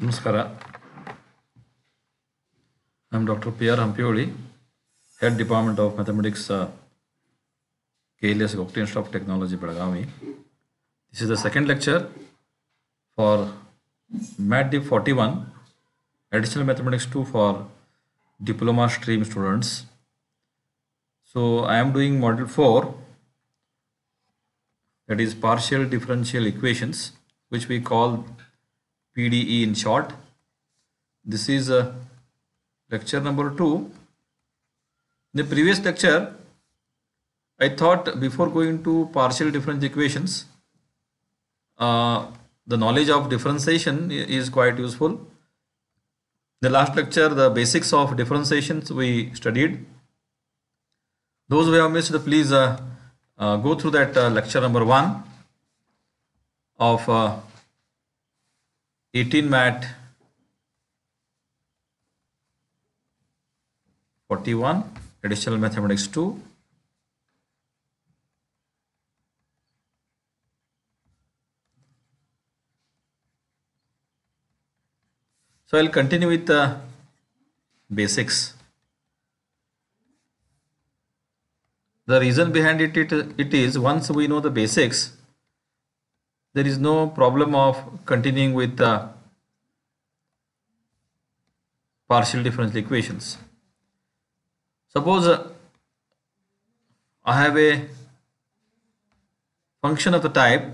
Namaskara. I'm Dr. Pierre Hampioli, Head Department of Mathematics, uh, KLS Octane Technology, Badagami. This is the second lecture for MATD 41, Additional Mathematics 2 for Diploma Stream Students. So I am doing Module 4, that is Partial Differential Equations, which we call PDE in short. This is a uh, lecture number 2. In the previous lecture, I thought before going to partial differential equations, uh, the knowledge of differentiation is quite useful. The last lecture, the basics of differentiations we studied. Those who have missed, please uh, uh, go through that uh, lecture number 1 of uh, 18 mat 41 additional mathematics 2 so i'll continue with the basics the reason behind it, it, it is once we know the basics there is no problem of continuing with the partial differential equations. Suppose uh, I have a function of the type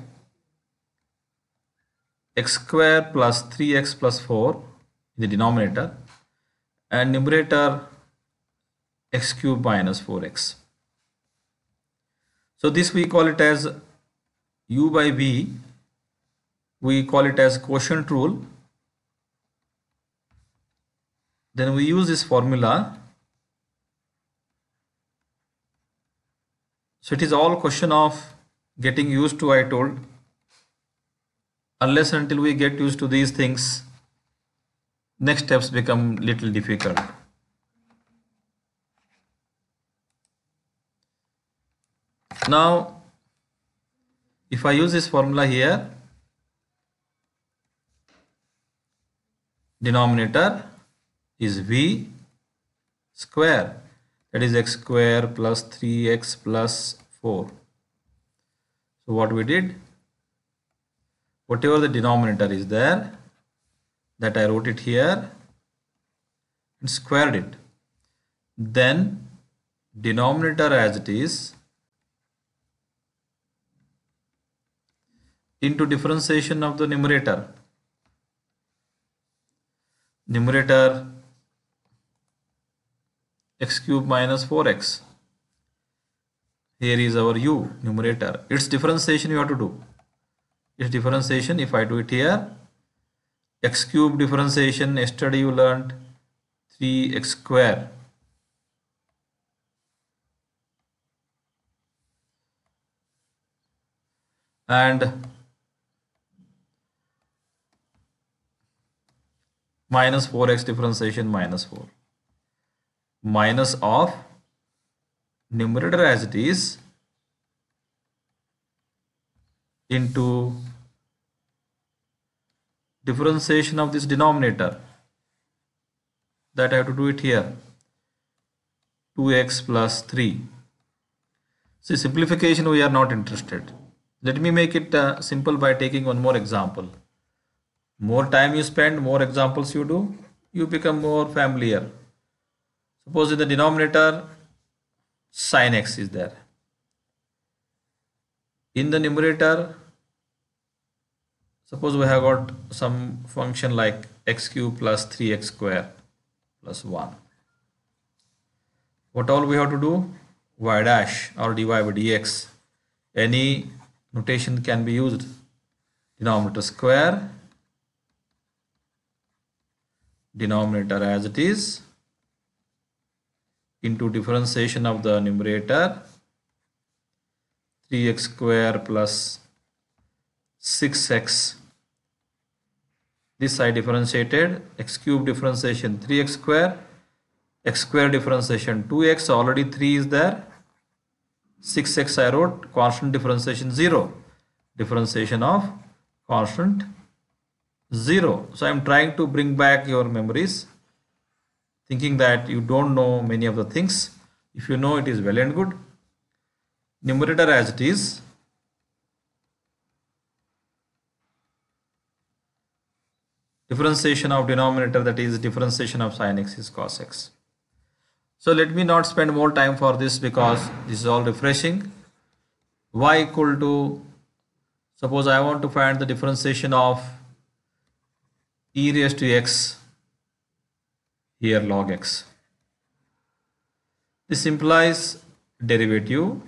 x square plus 3x plus 4 in the denominator and numerator x cube minus 4x. So this we call it as u by v we call it as quotient rule then we use this formula so it is all question of getting used to I told unless until we get used to these things next steps become little difficult now if I use this formula here denominator is v square that is x square plus 3x plus 4 so what we did whatever the denominator is there that I wrote it here and squared it then denominator as it is into differentiation of the numerator numerator x cube minus 4x here is our u numerator its differentiation you have to do its differentiation if I do it here x cube differentiation yesterday you learned 3x square and minus 4x differentiation minus 4 minus of numerator as it is into differentiation of this denominator that I have to do it here 2x plus 3 see simplification we are not interested let me make it uh, simple by taking one more example more time you spend, more examples you do, you become more familiar. Suppose in the denominator, sin x is there. In the numerator, suppose we have got some function like x cube plus 3x square plus 1. What all we have to do? y dash or dy by dx. Any notation can be used. Denominator square denominator as it is into differentiation of the numerator 3x square plus 6x this I differentiated x cube differentiation 3x square x square differentiation 2x already 3 is there 6x I wrote constant differentiation 0 differentiation of constant 0 so i'm trying to bring back your memories thinking that you don't know many of the things if you know it is well and good numerator as it is differentiation of denominator that is differentiation of sin x is cos x so let me not spend more time for this because this is all refreshing y equal to suppose i want to find the differentiation of e raised to x here log x. This implies derivative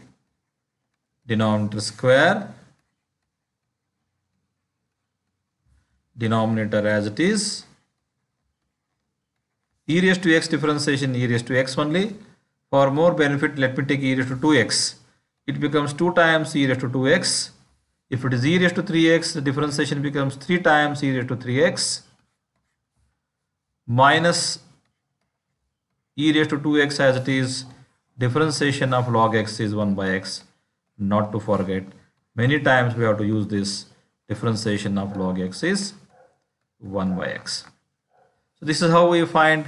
denominator square denominator as it is e raised to x differentiation e raised to x only for more benefit let me take e raised to 2x it becomes 2 times e raised to 2x if it is e raised to 3x the differentiation becomes 3 times e raised to 3x minus e raised to 2x as it is differentiation of log x is 1 by x not to forget many times we have to use this differentiation of log x is 1 by x so this is how we find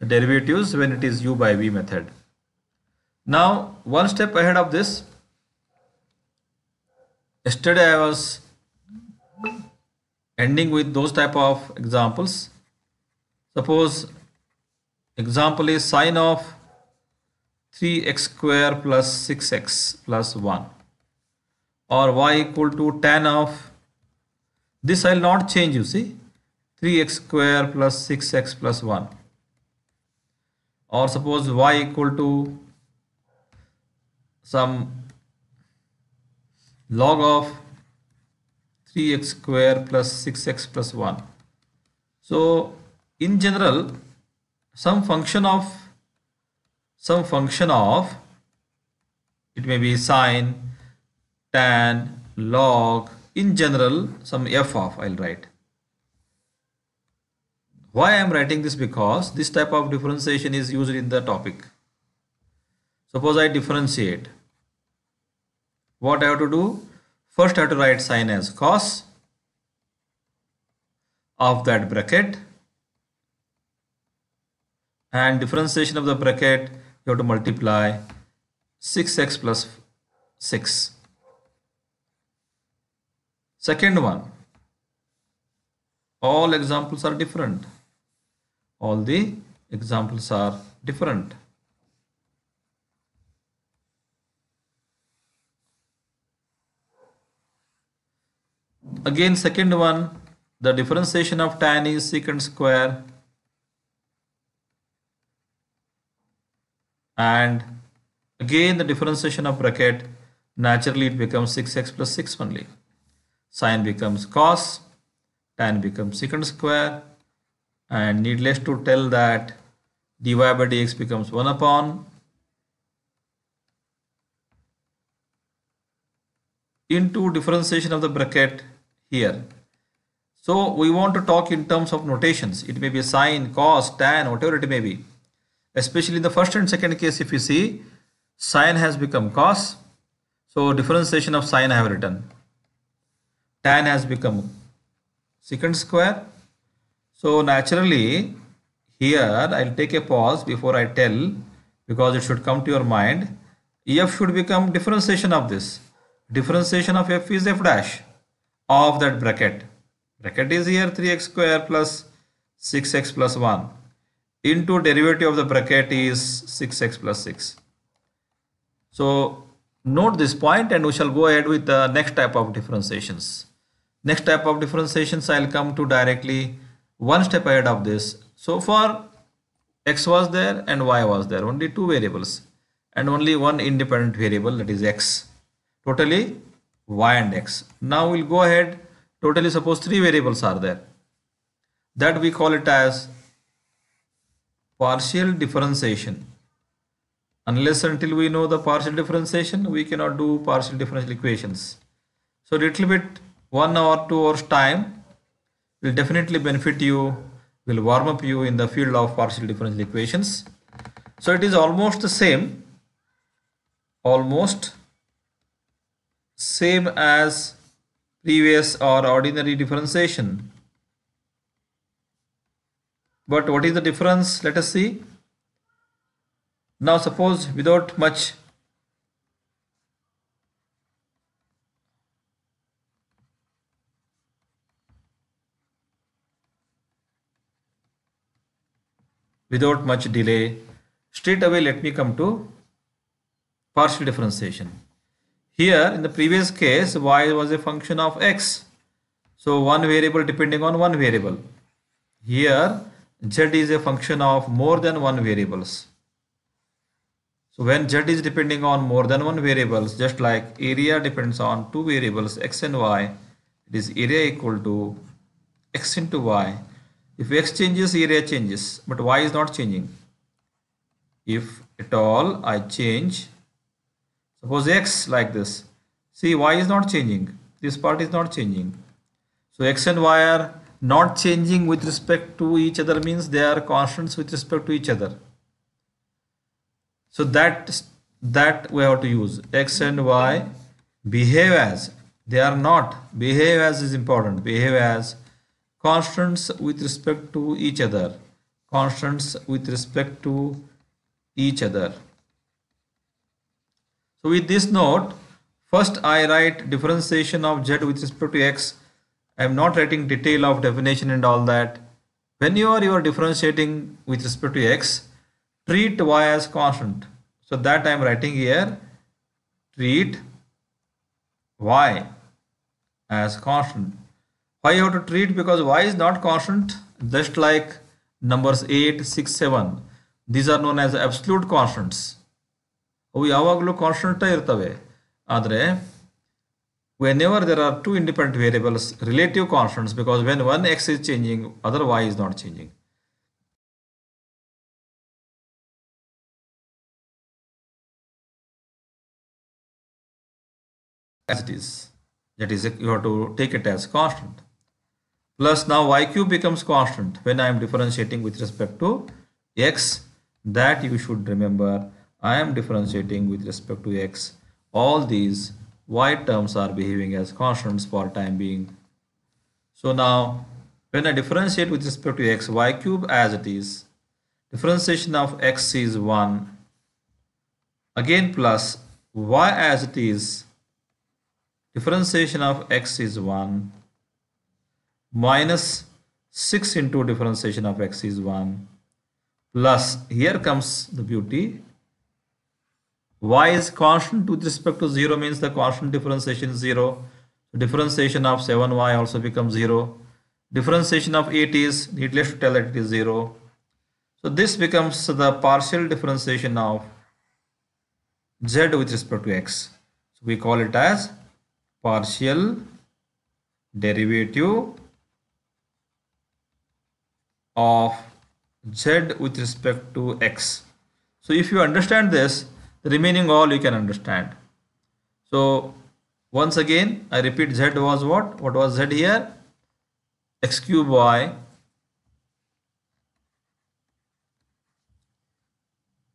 the derivatives when it is u by v method now one step ahead of this yesterday i was ending with those type of examples Suppose example is sine of 3x square plus 6x plus 1 or y equal to tan of this I will not change you see 3x square plus 6x plus 1 or suppose y equal to some log of 3x square plus 6x plus 1 so in general some function of some function of it may be sine tan log in general some f of I'll write why I am writing this because this type of differentiation is used in the topic suppose I differentiate what I have to do first I have to write sine as cos of that bracket and differentiation of the bracket you have to multiply 6x plus 6 second one all examples are different all the examples are different again second one the differentiation of tan is secant square and again the differentiation of bracket naturally it becomes 6x plus 6 only sine becomes cos tan becomes secant square and needless to tell that dy by dx becomes 1 upon into differentiation of the bracket here so we want to talk in terms of notations it may be sine cos tan whatever it may be especially in the first and second case if you see sine has become cos so differentiation of sine I have written tan has become secant square so naturally here I'll take a pause before I tell because it should come to your mind f should become differentiation of this differentiation of f is f dash of that bracket bracket is here 3x square plus 6x plus 1 into derivative of the bracket is 6x plus 6. So note this point and we shall go ahead with the next type of differentiations. Next type of differentiations I will come to directly one step ahead of this. So far x was there and y was there only two variables and only one independent variable that is x totally y and x. Now we'll go ahead totally suppose three variables are there that we call it as partial differentiation unless until we know the partial differentiation we cannot do partial differential equations so little bit one hour two hours time will definitely benefit you will warm up you in the field of partial differential equations so it is almost the same almost same as previous or ordinary differentiation but what is the difference let us see now suppose without much without much delay straight away let me come to partial differentiation here in the previous case y was a function of x so one variable depending on one variable here z is a function of more than one variables. So when z is depending on more than one variables, just like area depends on two variables x and y, it is area equal to x into y. If x changes, area changes, but y is not changing. If at all I change, suppose x like this, see y is not changing, this part is not changing. So x and y are not changing with respect to each other means they are constants with respect to each other so that that we have to use x and y behave as they are not behave as is important behave as constants with respect to each other constants with respect to each other so with this note first i write differentiation of z with respect to x I'm not writing detail of definition and all that. Whenever you are differentiating with respect to x, treat y as constant. So that I'm writing here, treat y as constant. Why you have to treat? Because y is not constant, just like numbers 8, 6, 7. These are known as absolute constants. ಅವು constant ಕಾನ್ಸ್ಟೆಂಟ ಇರ್ತವೆ Adre whenever there are two independent variables relative constants because when one x is changing other y is not changing as it is that is you have to take it as constant plus now y cube becomes constant when I am differentiating with respect to x that you should remember I am differentiating with respect to x all these Y terms are behaving as constants for time being. So now when I differentiate with respect to x, y cube as it is, differentiation of x is 1 again plus y as it is differentiation of x is 1 minus 6 into differentiation of x is 1 plus here comes the beauty y is constant with respect to 0 means the constant differentiation is 0. Differentiation of 7y also becomes 0. Differentiation of 8 is needless to tell that it is 0. So this becomes the partial differentiation of z with respect to x. So we call it as partial derivative of z with respect to x. So if you understand this, the remaining all you can understand so once again I repeat z was what what was z here x cube y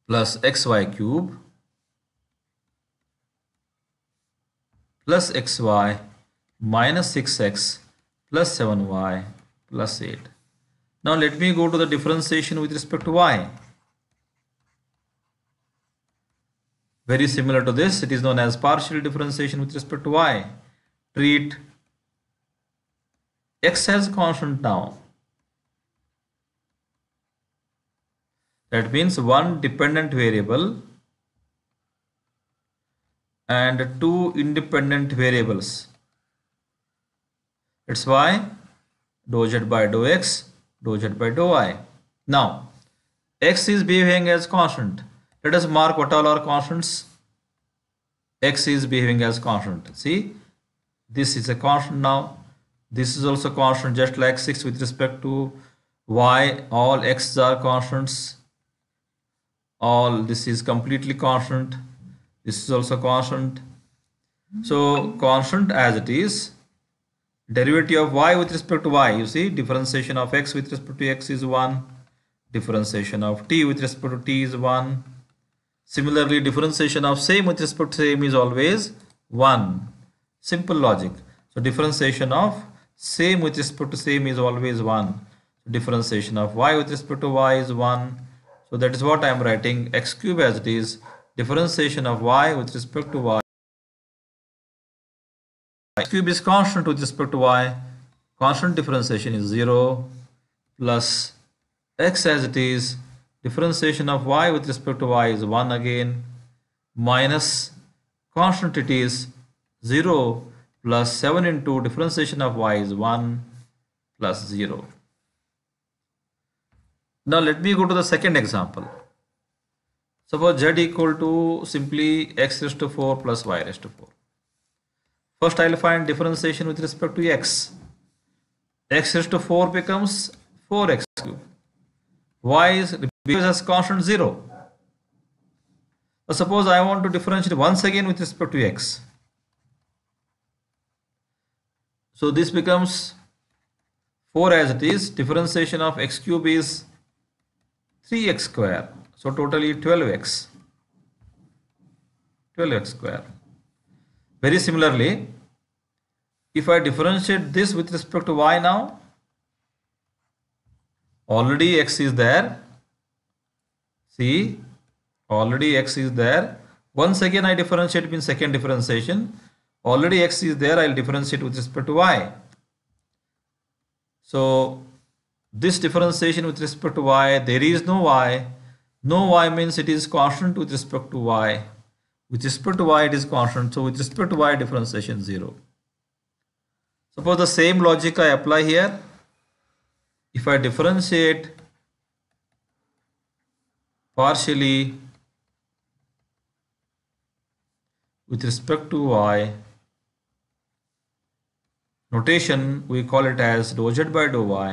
plus xy cube plus xy minus 6x plus 7y plus 8. Now let me go to the differentiation with respect to y. Very similar to this, it is known as partial differentiation with respect to y. Treat x as constant now. That means one dependent variable and two independent variables. That's y. dou z by dou x, dou z by dou y. Now, x is behaving as constant let us mark what all are constants x is behaving as constant see this is a constant now this is also constant just like 6 with respect to y all x's are constants all this is completely constant this is also constant so constant as it is derivative of y with respect to y you see differentiation of x with respect to x is 1 differentiation of t with respect to t is 1 Similarly, differentiation of same with respect to same is always 1. Simple logic. So, differentiation of same with respect to same is always 1. Differentiation of y with respect to y is 1. So, that is what I am writing x cube as it is. Differentiation of y with respect to y. x cube is constant with respect to y. Constant differentiation is 0 plus x as it is differentiation of y with respect to y is 1 again minus constant it is 0 plus 7 into differentiation of y is 1 plus 0. Now let me go to the second example. Suppose z equal to simply x raised to 4 plus y raised to 4. First I will find differentiation with respect to x. x raised to 4 becomes 4x cube y is because as constant 0. But suppose I want to differentiate once again with respect to x. So this becomes 4 as it is. Differentiation of x cube is 3x square. So totally 12x. 12x square. Very similarly, if I differentiate this with respect to y now, already x is there see already x is there once again i differentiate means second differentiation already x is there i'll differentiate with respect to y so this differentiation with respect to y there is no y no y means it is constant with respect to y with respect to y it is constant so with respect to y differentiation 0 suppose the same logic i apply here if I differentiate partially with respect to y notation we call it as dou z by dou y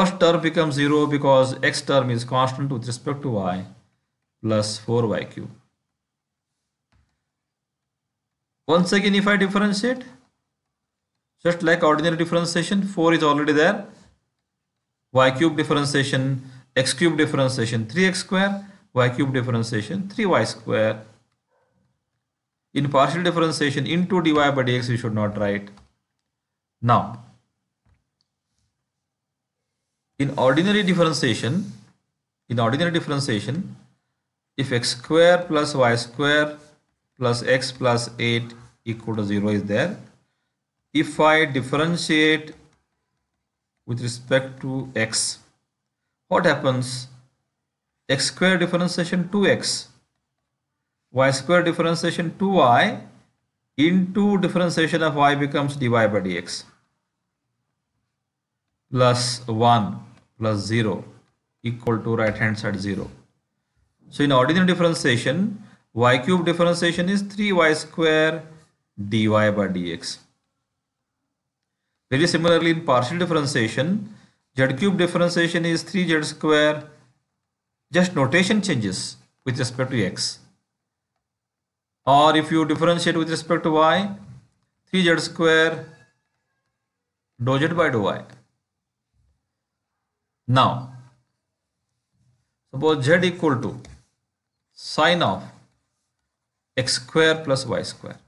first term becomes 0 because x term is constant with respect to y plus 4y cube once again if I differentiate just like ordinary differentiation 4 is already there y cube differentiation, x cube differentiation 3x square, y cube differentiation 3y square. In partial differentiation into dy by dx we should not write. Now, in ordinary differentiation, in ordinary differentiation, if x square plus y square plus x plus 8 equal to 0 is there, if I differentiate with respect to x. What happens? x square differentiation 2x, y square differentiation 2y into differentiation of y becomes dy by dx plus 1 plus 0 equal to right hand side 0. So in ordinary differentiation, y cube differentiation is 3y square dy by dx. Very similarly in partial differentiation, z cube differentiation is 3z square. Just notation changes with respect to x. Or if you differentiate with respect to y, 3z square dou z by dou y. Now, suppose z equal to sine of x square plus y square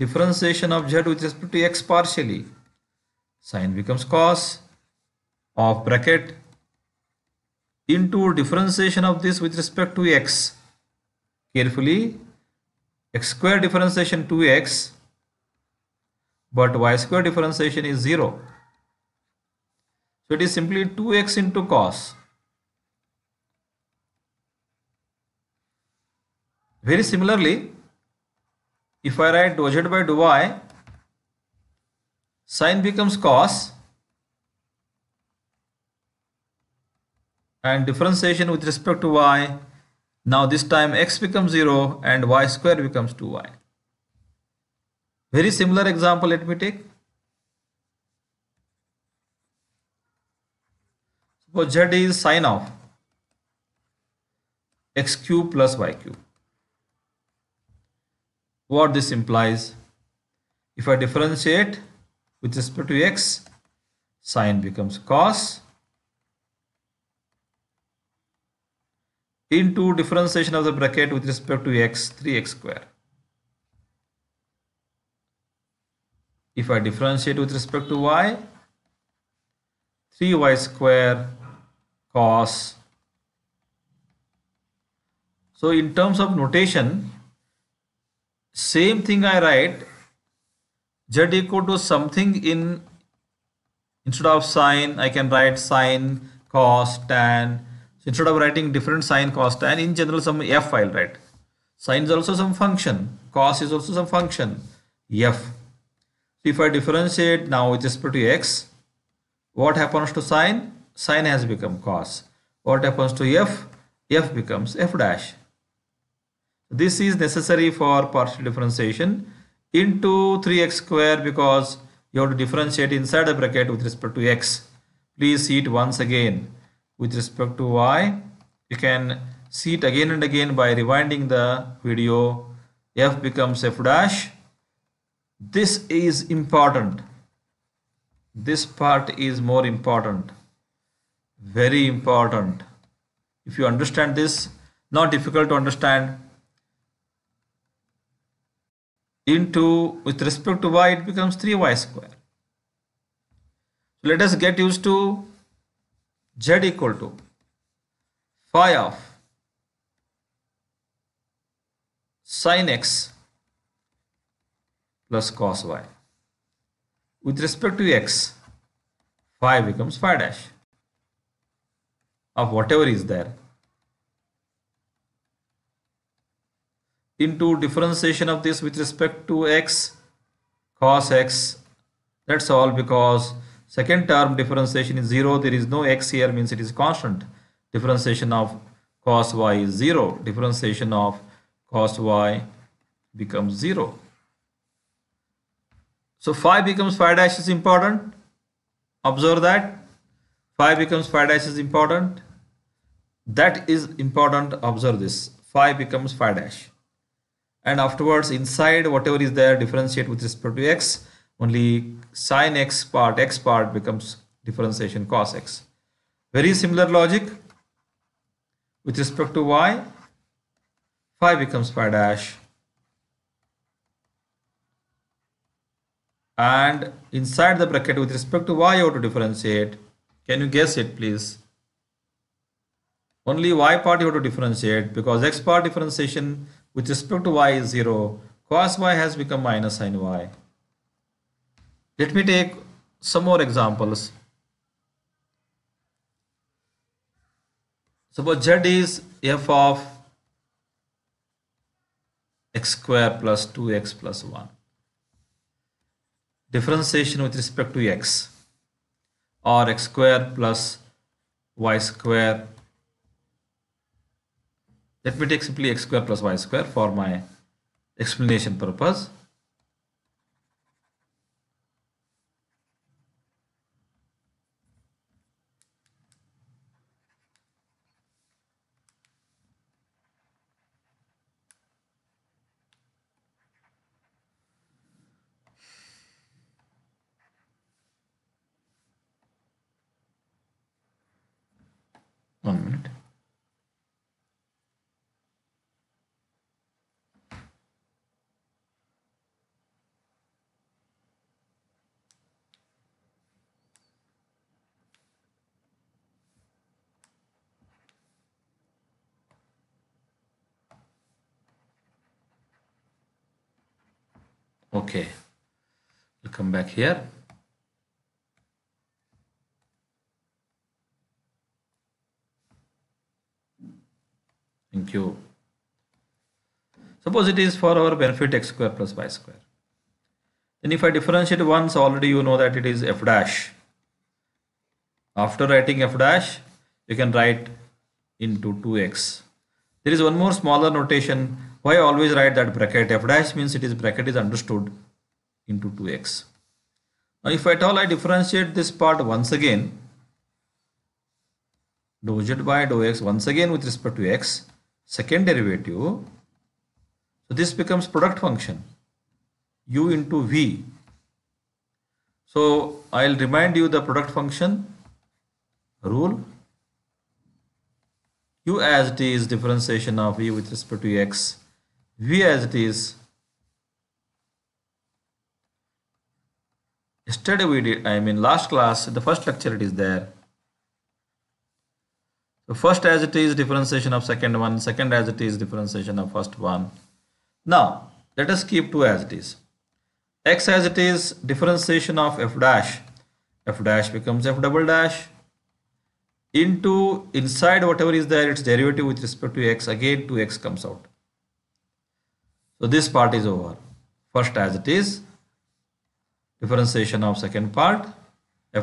differentiation of z with respect to x partially sine becomes cos of bracket into differentiation of this with respect to x carefully x square differentiation 2x but y square differentiation is 0 so it is simply 2x into cos very similarly if I write dou z by dou y, sine becomes cos and differentiation with respect to y. Now this time x becomes 0 and y square becomes 2y. Very similar example let me take. Suppose z is sine of x cube plus y cube what this implies if I differentiate with respect to x sine becomes cos into differentiation of the bracket with respect to x 3x square if I differentiate with respect to y 3y square cos so in terms of notation same thing I write z equal to something in instead of sine I can write sine cos tan so instead of writing different sine cos tan in general some f I'll write sine is also some function cos is also some function f so if I differentiate now with respect to x what happens to sine sine has become cos what happens to f f becomes f dash this is necessary for partial differentiation into 3x square because you have to differentiate inside the bracket with respect to x. Please see it once again. With respect to y, you can see it again and again by rewinding the video. f becomes f dash. This is important. This part is more important. Very important. If you understand this, not difficult to understand into with respect to y it becomes 3y square. Let us get used to z equal to phi of sine x plus cos y. With respect to x, phi becomes phi dash of whatever is there. into differentiation of this with respect to x cos x that's all because second term differentiation is 0 there is no x here means it is constant differentiation of cos y is 0 differentiation of cos y becomes 0 so 5 becomes 5 dash is important observe that 5 becomes 5 dash is important that is important observe this 5 becomes 5 dash and afterwards inside whatever is there differentiate with respect to x only sine x part x part becomes differentiation cos x very similar logic with respect to y phi becomes phi dash and inside the bracket with respect to y you have to differentiate can you guess it please only y part you have to differentiate because x part differentiation with respect to y is 0, cos y has become minus sin y. Let me take some more examples. Suppose z is f of x square plus 2x plus 1. Differentiation with respect to x or x square plus y square let me take simply x square plus y square for my explanation purpose. back here thank you suppose it is for our benefit x square plus y square then if I differentiate once already you know that it is f dash after writing f dash you can write into 2x there is one more smaller notation why I always write that bracket f dash means it is bracket is understood into 2x now if at all I differentiate this part once again, dou z by dou x once again with respect to x, second derivative, so this becomes product function u into v. So I'll remind you the product function rule u as it is differentiation of v with respect to x v as it is yesterday we did i mean last class the first lecture it is there so first as it is differentiation of second one second as it is differentiation of first one now let us keep two as it is x as it is differentiation of f dash f dash becomes f double dash into inside whatever is there its derivative with respect to x again 2x comes out so this part is over first as it is differentiation of second part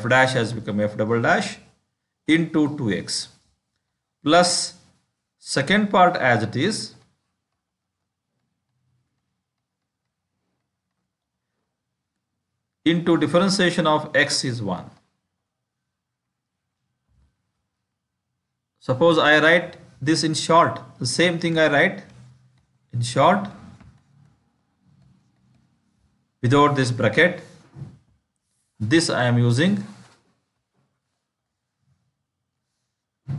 f dash has become f double dash into 2x plus second part as it is into differentiation of x is 1. Suppose I write this in short, the same thing I write in short without this bracket this I am using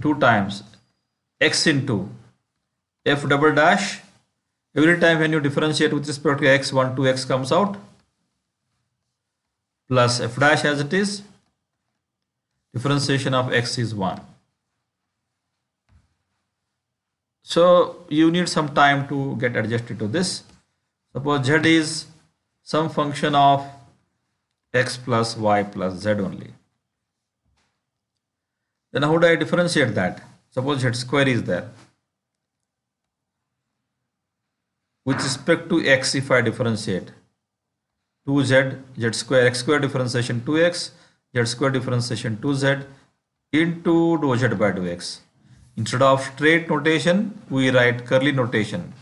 two times x into f double dash every time when you differentiate with respect to x 1 2 x comes out plus f dash as it is differentiation of x is 1 so you need some time to get adjusted to this suppose z is some function of x plus y plus z only. Then how do I differentiate that? Suppose Z square is there. With respect to x, if I differentiate 2z, z square, x square differentiation 2x, z square differentiation 2z into dou z by dou x. Instead of straight notation, we write curly notation.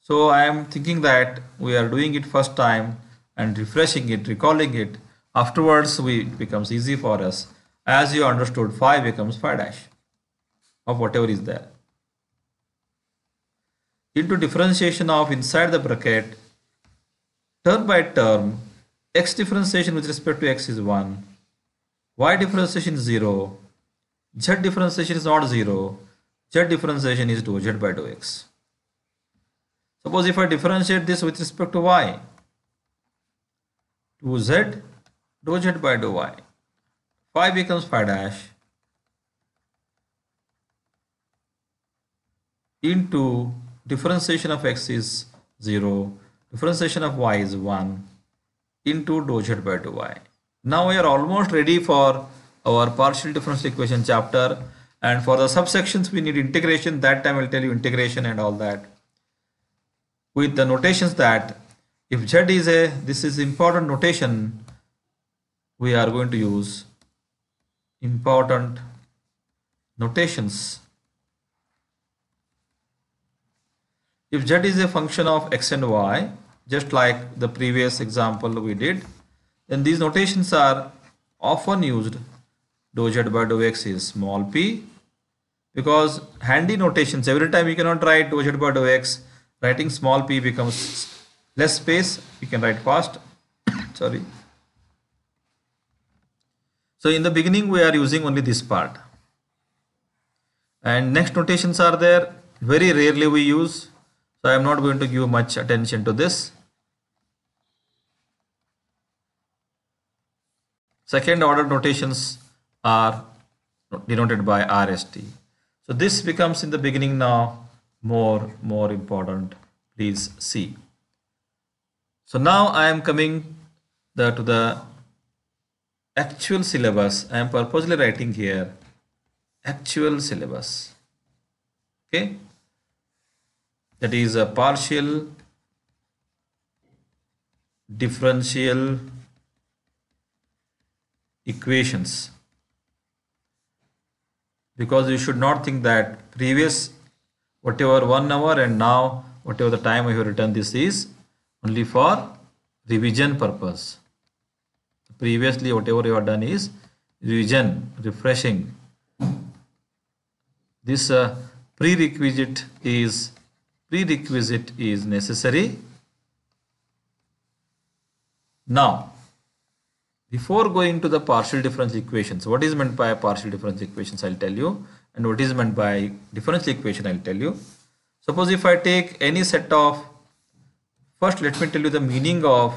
So I am thinking that we are doing it first time and refreshing it, recalling it, afterwards we, it becomes easy for us. As you understood, phi becomes phi dash of whatever is there. Into differentiation of inside the bracket, term by term, x differentiation with respect to x is 1, y differentiation is 0, z differentiation is not 0, z differentiation is 2z by 2x. Suppose if I differentiate this with respect to y, 2z dou z by dou y. Phi becomes phi dash into differentiation of x is 0, differentiation of y is 1 into dou z by dou y. Now we are almost ready for our partial differential equation chapter and for the subsections we need integration that time I will tell you integration and all that with the notations that if z is a this is important notation we are going to use important notations if z is a function of x and y just like the previous example we did then these notations are often used dou z by dou x is small p because handy notations every time you cannot write dou z by dou x writing small p becomes less space we can write fast sorry so in the beginning we are using only this part and next notations are there very rarely we use so I am not going to give much attention to this second order notations are denoted by RST so this becomes in the beginning now more more important please see so now I am coming the, to the actual syllabus. I am purposely writing here actual syllabus. Okay. That is a partial differential equations because you should not think that previous whatever one hour and now whatever the time we have written this is only for revision purpose. Previously whatever you have done is revision, refreshing. This uh, prerequisite is prerequisite is necessary. Now, before going to the partial difference equations, what is meant by partial difference equations, I'll tell you. And what is meant by differential equation, I'll tell you. Suppose if I take any set of First, let me tell you the meaning of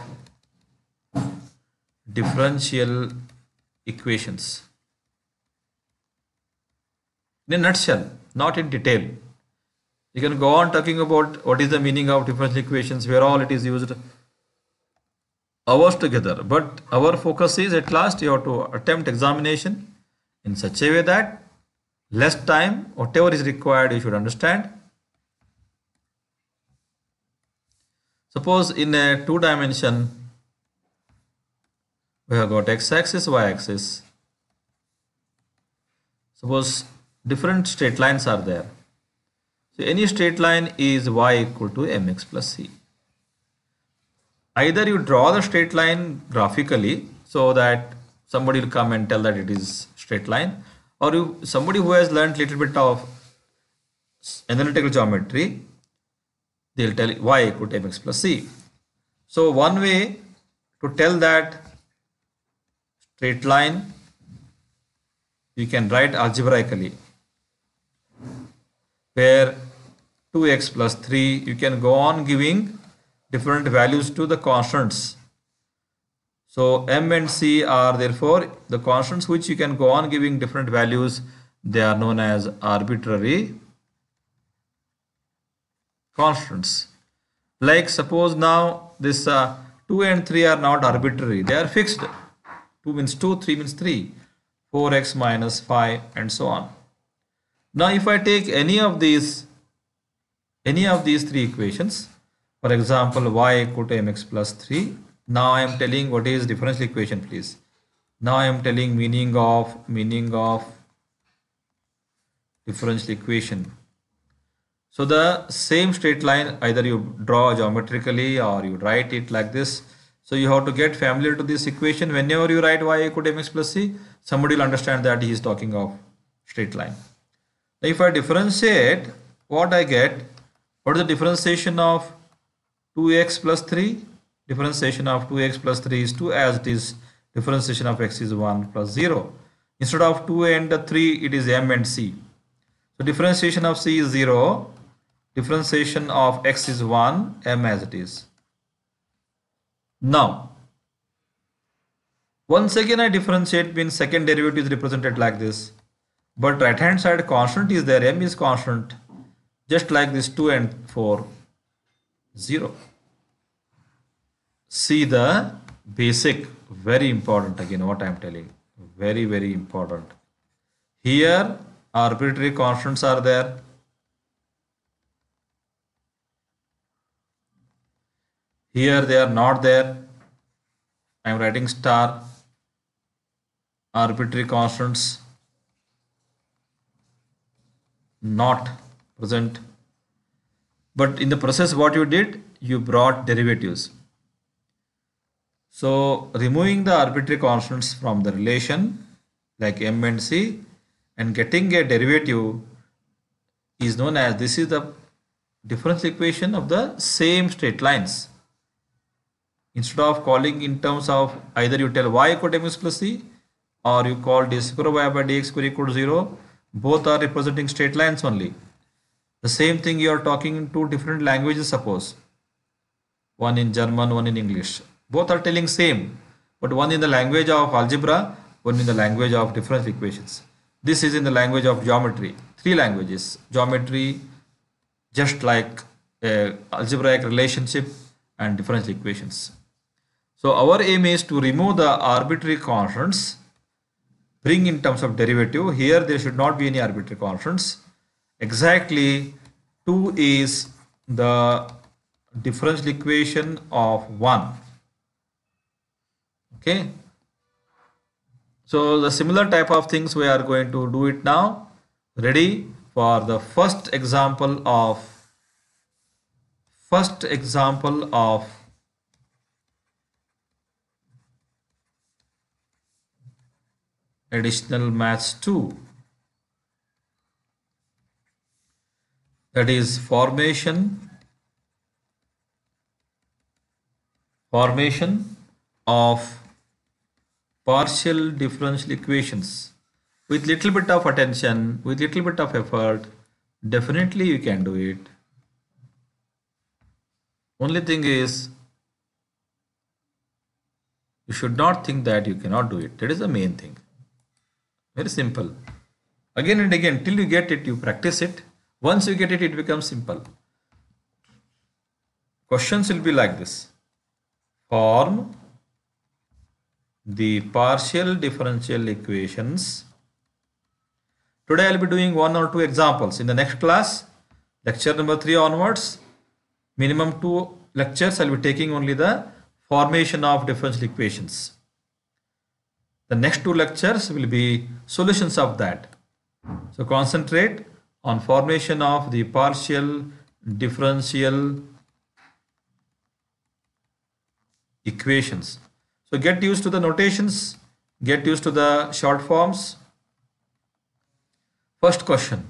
differential equations. In a nutshell, not in detail. You can go on talking about what is the meaning of differential equations, where all it is used, hours together. But our focus is at last you have to attempt examination in such a way that less time, whatever is required, you should understand Suppose in a two dimension, we have got x-axis, y-axis. Suppose different straight lines are there. So any straight line is y equal to mx plus c. Either you draw the straight line graphically so that somebody will come and tell that it is straight line or you somebody who has learned little bit of analytical geometry they'll tell y equal to mx plus c. So one way to tell that straight line you can write algebraically where 2x plus 3 you can go on giving different values to the constants so m and c are therefore the constants which you can go on giving different values they are known as arbitrary constants like suppose now this uh, 2 and 3 are not arbitrary they are fixed 2 means 2 3 means 3 4x minus 5 and so on now if I take any of these any of these three equations for example y equal to mx plus 3 now I am telling what is differential equation please now I am telling meaning of meaning of differential equation so the same straight line either you draw geometrically or you write it like this. So you have to get familiar to this equation. Whenever you write y equal to mx plus c, somebody will understand that he is talking of straight line. Now if I differentiate, what I get? What is the differentiation of 2x plus 3? Differentiation of 2x plus 3 is 2 as it is differentiation of x is 1 plus 0. Instead of 2 and 3, it is m and c. So differentiation of c is 0 differentiation of x is 1 m as it is now once again I differentiate means second derivative is represented like this but right hand side constant is there m is constant just like this 2 and 4 0 see the basic very important again what I am telling very very important here arbitrary constants are there here they are not there I am writing star arbitrary constants not present but in the process what you did you brought derivatives so removing the arbitrary constants from the relation like m and c and getting a derivative is known as this is the difference equation of the same straight lines instead of calling in terms of either you tell y equal to mx plus c or you call d square y by dx square equal to 0 both are representing straight lines only the same thing you are talking in two different languages suppose one in German one in English both are telling same but one in the language of algebra one in the language of differential equations this is in the language of geometry three languages geometry just like uh, algebraic relationship and differential equations so our aim is to remove the arbitrary constants, bring in terms of derivative. Here there should not be any arbitrary constants. Exactly 2 is the differential equation of 1. Okay. So the similar type of things we are going to do it now. Ready for the first example of first example of additional maths 2 that is formation formation of partial differential equations with little bit of attention with little bit of effort definitely you can do it only thing is you should not think that you cannot do it that is the main thing very simple. Again and again, till you get it, you practice it. Once you get it, it becomes simple. Questions will be like this. Form the partial differential equations. Today I will be doing one or two examples. In the next class, lecture number 3 onwards, minimum two lectures I will be taking only the formation of differential equations. The next two lectures will be solutions of that. So concentrate on formation of the partial differential equations. So get used to the notations, get used to the short forms. First question.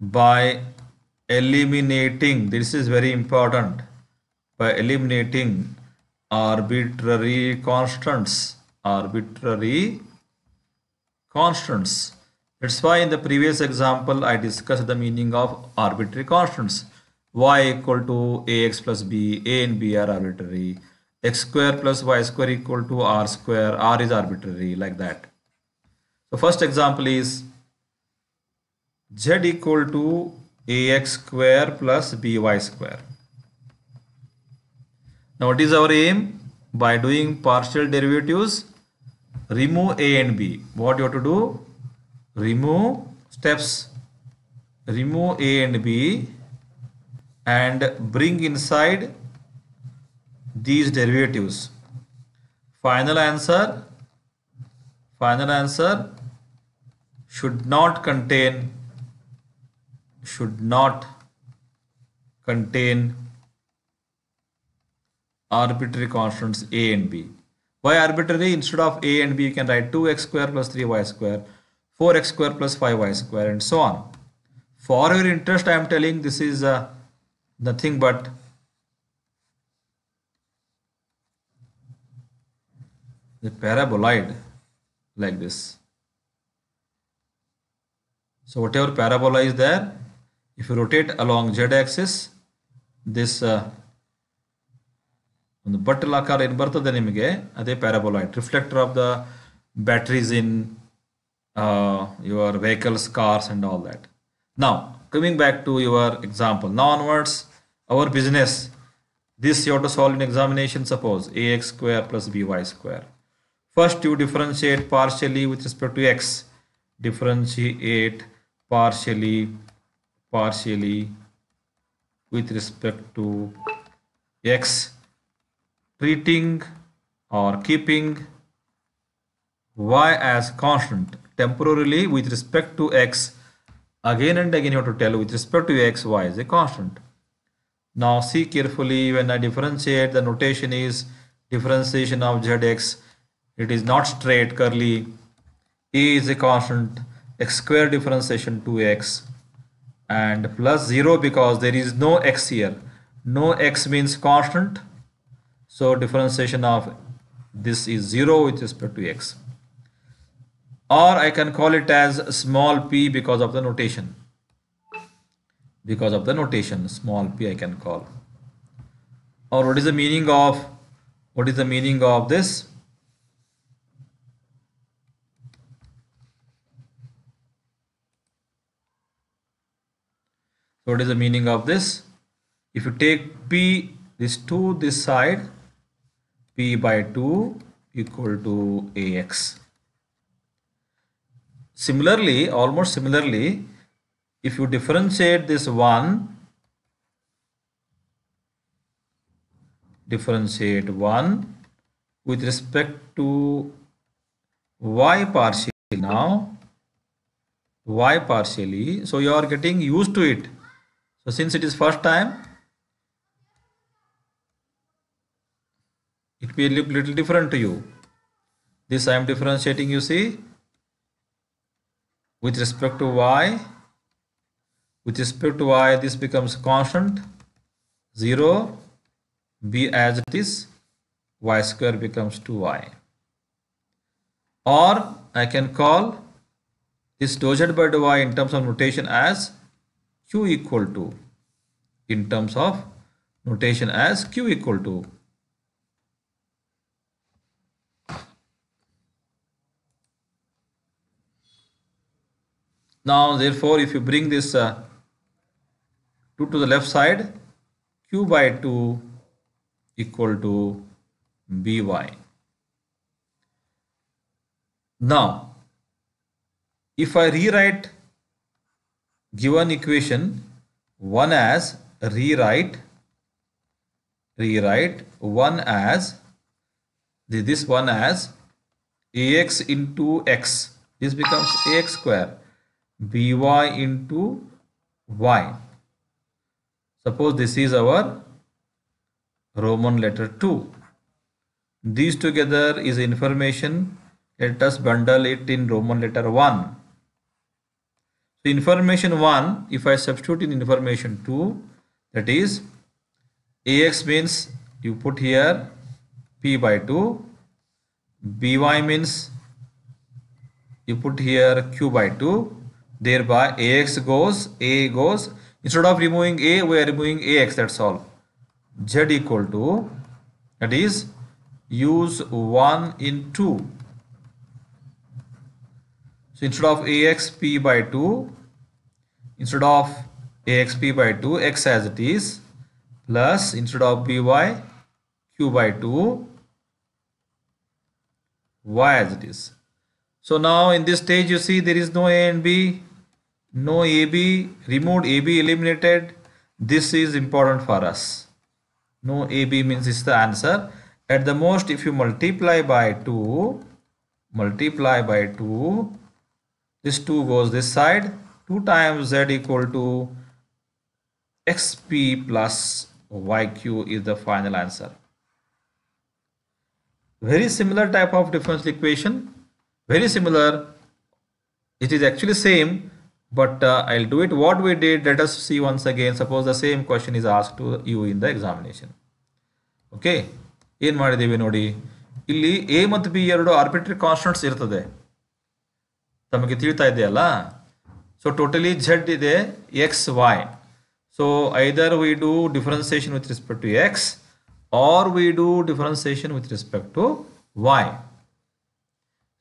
By eliminating, this is very important, by eliminating arbitrary constants arbitrary constants that's why in the previous example i discussed the meaning of arbitrary constants y equal to ax plus b a and b are arbitrary x square plus y square equal to r square r is arbitrary like that so first example is z equal to ax square plus by square now what is our aim? By doing partial derivatives, remove A and B. What you have to do? Remove steps. Remove A and B and bring inside these derivatives. Final answer, final answer should not contain, should not contain arbitrary constants a and b. Why arbitrary? Instead of a and b, you can write 2x square plus 3y square, 4x square plus 5y square and so on. For your interest, I am telling this is uh, nothing but the paraboloid like this. So whatever parabola is there, if you rotate along z-axis, this uh, ಒಂದು ಬಟ್ಟಲಾಕಾರ ಏನು ಬರ್ತದೆ ನಿಮಗೆ ಅದೇ paraboloid reflector of the batteries in your vehicles cars and all that ನಾವು coming back to your example ನಾ onwards our business this you have to solve in examination suppose a x square plus b y square first you differentiate partially with respect to x differentiate partially partially with respect to x treating or keeping y as constant temporarily with respect to x again and again you have to tell with respect to x y is a constant now see carefully when i differentiate the notation is differentiation of zx it is not straight curly a is a constant x square differentiation 2x and plus 0 because there is no x here no x means constant so differentiation of this is 0 with respect to x. Or I can call it as small p because of the notation. Because of the notation, small p I can call. Or what is the meaning of what is the meaning of this? So what is the meaning of this? If you take P this to this side by 2 equal to ax. Similarly, almost similarly, if you differentiate this 1, differentiate 1 with respect to y partially now, y partially, so you are getting used to it. So since it is first time, it may look little different to you this I am differentiating you see with respect to y with respect to y this becomes constant 0 b as it is y square becomes 2y or I can call this dou z by dou y in terms of notation as q equal to in terms of notation as q equal to Now, therefore, if you bring this uh, 2 to the left side, q by 2 equal to by. Now, if I rewrite given equation 1 as rewrite, rewrite 1 as this one as ax into x, this becomes ax square by into y. Suppose this is our Roman letter 2. These together is information. Let us bundle it in Roman letter 1. So information 1, if I substitute in information 2, that is AX means you put here P by 2, BY means you put here Q by 2, thereby ax goes a goes instead of removing a we are removing ax that's all z equal to that is use 1 in 2 so instead of axp by 2 instead of axp by 2 x as it is plus instead of by q by 2 y as it is so now in this stage you see there is no a and b no AB, removed AB eliminated. This is important for us. No AB means is the answer. At the most, if you multiply by 2, multiply by 2, this 2 goes this side. 2 times Z equal to XP plus YQ is the final answer. Very similar type of differential equation. Very similar. It is actually same but uh, I'll do it what we did as see once once suppose the same same is is to you in the examination okay ಏನು ಮಾಡಿದ್ದೀವಿ ನೋಡಿ ಇಲ್ಲಿ A ಮತ್ತು B ಎರಡು ಆರ್ಬಿಟ್ರಿ constants ಇರ್ತದೆ ತಮಗೆ ತಿಳಿತಾ ಇದೆಯಲ್ಲ ಸೊ ಟೋಟಲಿ ಝಡ್ ಇದೆ x y so either we do differentiation with respect to x or we do differentiation with respect to y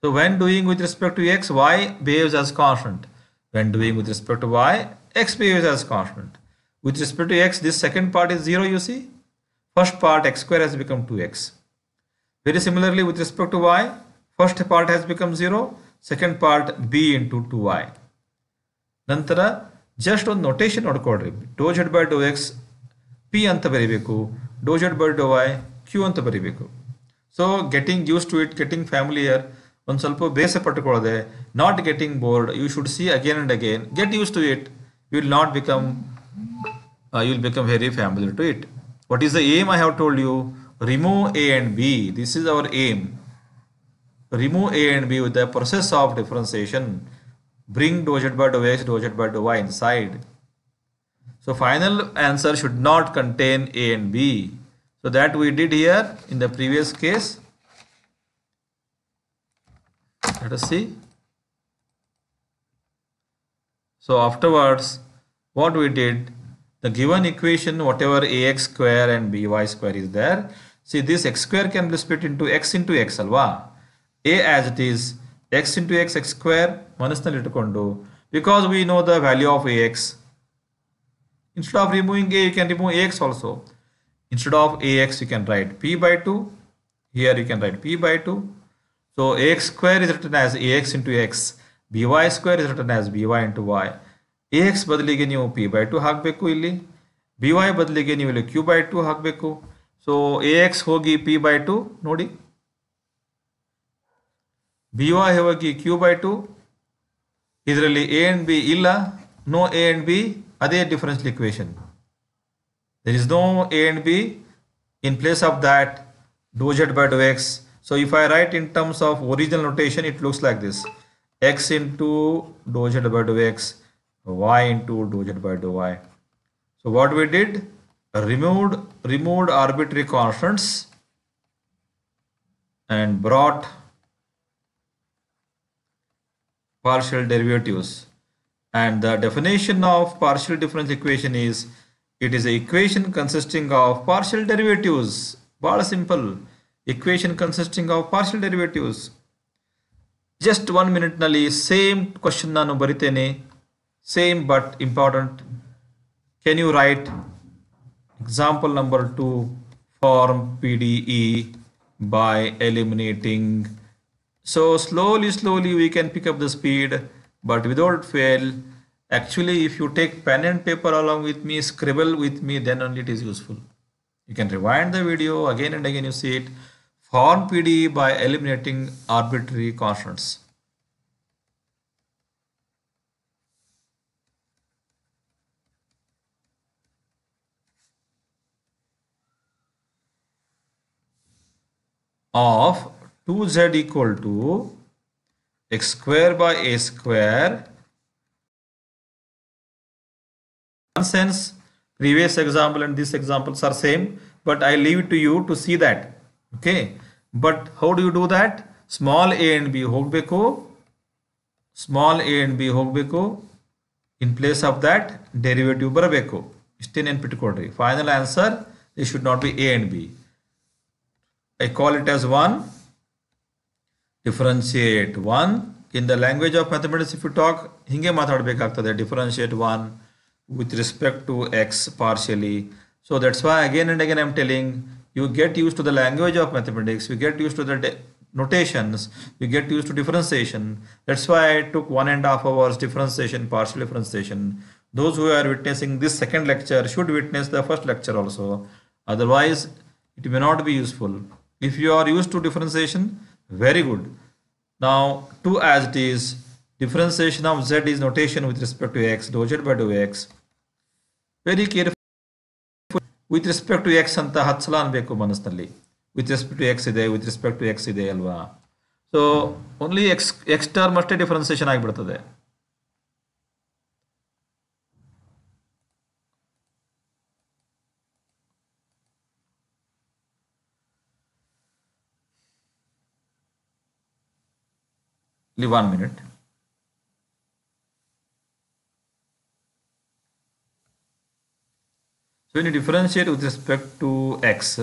so when doing with respect to x y behaves as constant when doing with respect to y x behaves as constant with respect to x this second part is 0 you see first part x square has become 2x very similarly with respect to y first part has become 0 second part b into 2y Nantara, just on notation ನೋಡ್ಕೊಳ್ರಿ dou z by dou x p ಅಂತ ಬರೀಬೇಕು dou z by dou y q ಅಂತ So getting used to it, getting familiar. ಒಂದು ಸ್ವಲ್ಪ ಬೇಸೆ ಪಟ್ಟುಕೊಳ್ಳದೆ not getting bored you should see again and again get used to it you will not become you will become very very to it what is the aim I have told you remove A and B. This is our aim. Remove A and B with the process of differentiation. Bring do z by dou x, dou by dou y inside. So final answer should not contain A and B. So that we did here in the previous case let us see so afterwards what we did the given equation whatever ax square and by square is there see this x square can be split into x into x alwa a as it is x into x x square ಮನಸ್ಸಿನಲ್ಲಿ ಇಟ್ಟುಕೊಂಡು because we know the value of ax instead of removing a you can remove ax also instead of ax you can write p by 2 here you can write p by 2 So ax square is written as ax into x. by square is written as by into y. ax ಬದಲಿಗೆ ನೀವು P by two ಹಾಕಬೇಕು ಇಲ್ಲಿ B Y ಬದಲಿಗೆ ನೀವು ಇಲ್ಲಿ q by two ಹಾಕಬೇಕು बेको. So ax होगी p by two नोडी. by ವೈ ಹೋಗಿ ಕ್ಯೂ ಬೈ ಟು ಇದರಲ್ಲಿ ಎ ಆ್ಯಂಡ್ ಬಿ ಇಲ್ಲ ನೋ ಎ ಆ್ಯಂಡ್ ಬಿ ಅದೇ differential equation there is no a and b in place of that dou z by dou x So if I write in terms of original notation, it looks like this. x into dou z by dou x, y into dou z by dou y. So what we did, removed, removed arbitrary constants and brought partial derivatives. And the definition of partial difference equation is, it is an equation consisting of partial derivatives. Very simple equation consisting of partial derivatives. Just one minute nali same question nanu baritene. Same but important. Can you write example number two form PDE by eliminating? So slowly, slowly we can pick up the speed, but without fail. Actually, if you take pen and paper along with me, scribble with me, then only it is useful. You can rewind the video again and again you see it. Horn PDE by eliminating arbitrary constants. of 2z equal to x square by a square. In sense, previous example and these examples are same, but I leave it to you to see that okay but how do you do that small a and b hogbeko. small a and b hogbeko. in place of that derivative ಬರಬೇಕು ಇಷ್ಟೇ ನೆನಪಿಟ್ಟುಕೊಳ್ಳ್ರಿ final answer it should not be a and b i call it as one differentiate one in the language of mathematics if you talk ಹಿಂಗೆ ಮಾತಾಡಬೇಕಾಗ್ತದೆ differentiate one with respect to x partially so that's why again and again i'm telling you get used to the language of mathematics you get used to the notations you get used to differentiation that's why i took one and a half hours differentiation partial differentiation those who are witnessing this second lecture should witness the first lecture also otherwise it may not be useful if you are used to differentiation very good now 2 as it is differentiation of z is notation with respect to x dou z by dou x very careful with respect to x ಅಂತ ಹತ್ತು ಸಲ ಅನ್ಬೇಕು ಮನಸ್ಸಿನಲ್ಲಿ with respect to x ಇದೆ with respect to x ಇದೆ ಅಲ್ವಾ so only x x ಮಸ್ಟೇ ಅಷ್ಟೇ ಡಿಫ್ರೆನ್ಸಿಯೇಷನ್ ಆಗಿಬಿಡ್ತದೆ ಇಲ್ಲಿ one minute So when you differentiate with respect to x,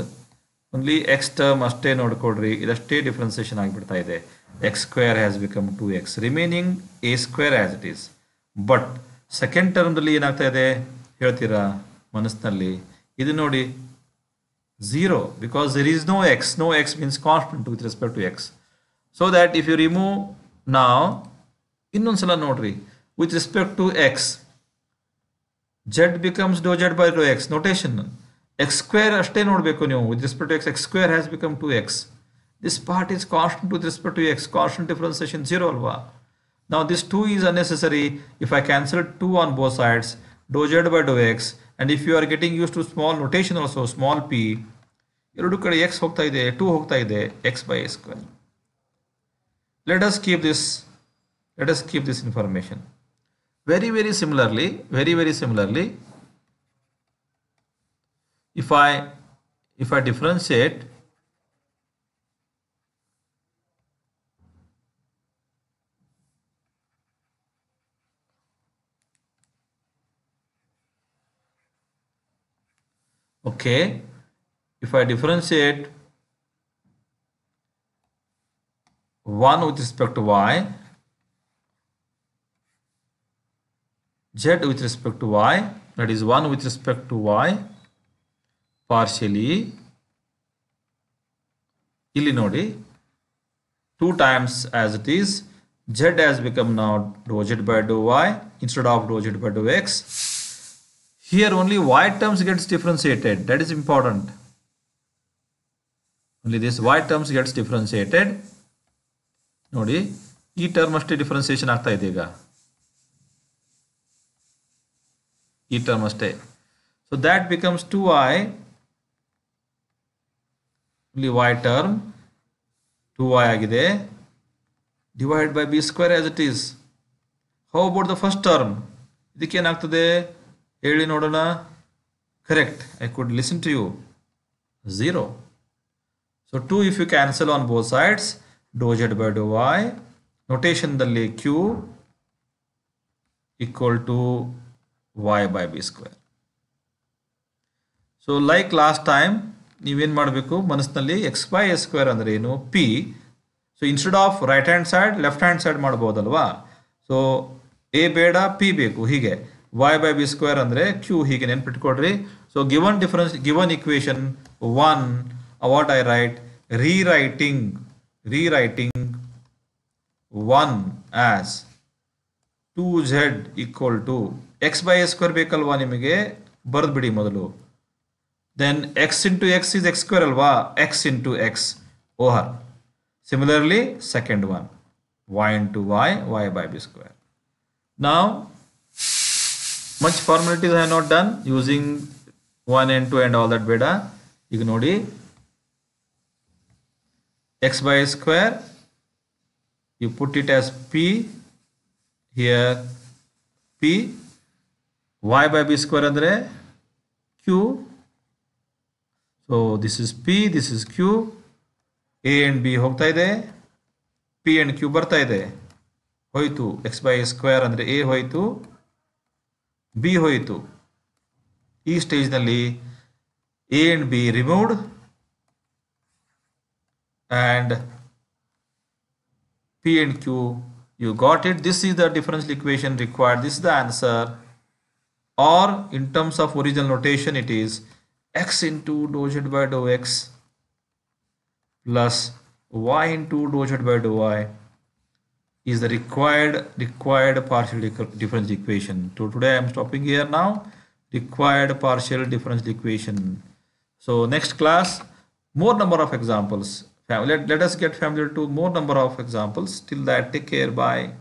only x term must astay node codri, it astay differentiation agbita ide. x square has become 2x, remaining a square as it is. But second term dali inakta ide, here tira, manasnali, idu nodi 0 because there is no x, no x means constant with respect to x. So that if you remove now, in nonsala node with respect to x, z becomes dou z by dou x notation x square ashte nodbeku niu with respect to x x square has become 2x this part is constant with respect to x constant differentiation zero alva now this 2 is unnecessary if i cancel 2 on both sides dou z by dou x and if you are getting used to small notation also small p erdu kade x hogta ide 2 hogta ide x by a square let us keep this let us keep this information very, very similarly, very, very similarly, if I, if I differentiate okay if I differentiate 1 with respect to y z with respect to y that is 1 with respect to y partially ಇಲ್ಲಿ two times as it is z has become now dou z by dou y instead of dou z by dou x here only y terms gets differentiated that is important only this y terms gets differentiated ನೋಡಿ ಈ term ಅಷ್ಟೇ differentiation ಆಗ್ತಾ ಇದೆ ಈಗ e term must stay. So that becomes 2 y, only y term 2y agide divided by b square as it is. How about the first term? Correct. I could listen to you. Zero. So 2 if you cancel on both sides dou z by do y notation the q equal to y by b square. So like last time ನೀವೇನು ಮಾಡಬೇಕು ಮನಸ್ಸಿನಲ್ಲಿ x by s square ಅಂದರೆ ಏನು p so instead of right hand side left hand side ಮಾಡ್ಬೋದಲ್ವಾ so a ಬೇಡ p ಬೇಕು ಹೀಗೆ y by b square ಅಂದರೆ ಕ್ಯೂ ಹೀಗೆ ನೆನ್ಪಿಟ್ಕೊಡ್ರಿ so given difference given equation one what I write rewriting rewriting one as two z equal to x by square बेलवा बरदबिड़ी मदद then x into x is x square अल्वा x into x or similarly second one y into y y by b square now much formalities have not done using one and two and all that bad he know x by square you put it as p here p y by b square andre q so this is p this is q a and b hogta ide p and q barta ide ಹೋಯಿತು x by a square ಅಂದ್ರೆ a ಹೋಯಿತು b ಹೋಯಿತು ಈ stage nalli a and b removed and p and q you got it this is the differential equation required this is the answer or in terms of original notation it is x into dou z by dou x plus y into dou z by dou y is the required required partial differential equation so today i am stopping here now required partial differential equation so next class more number of examples let, let us get familiar to more number of examples. Till that, take care. Bye.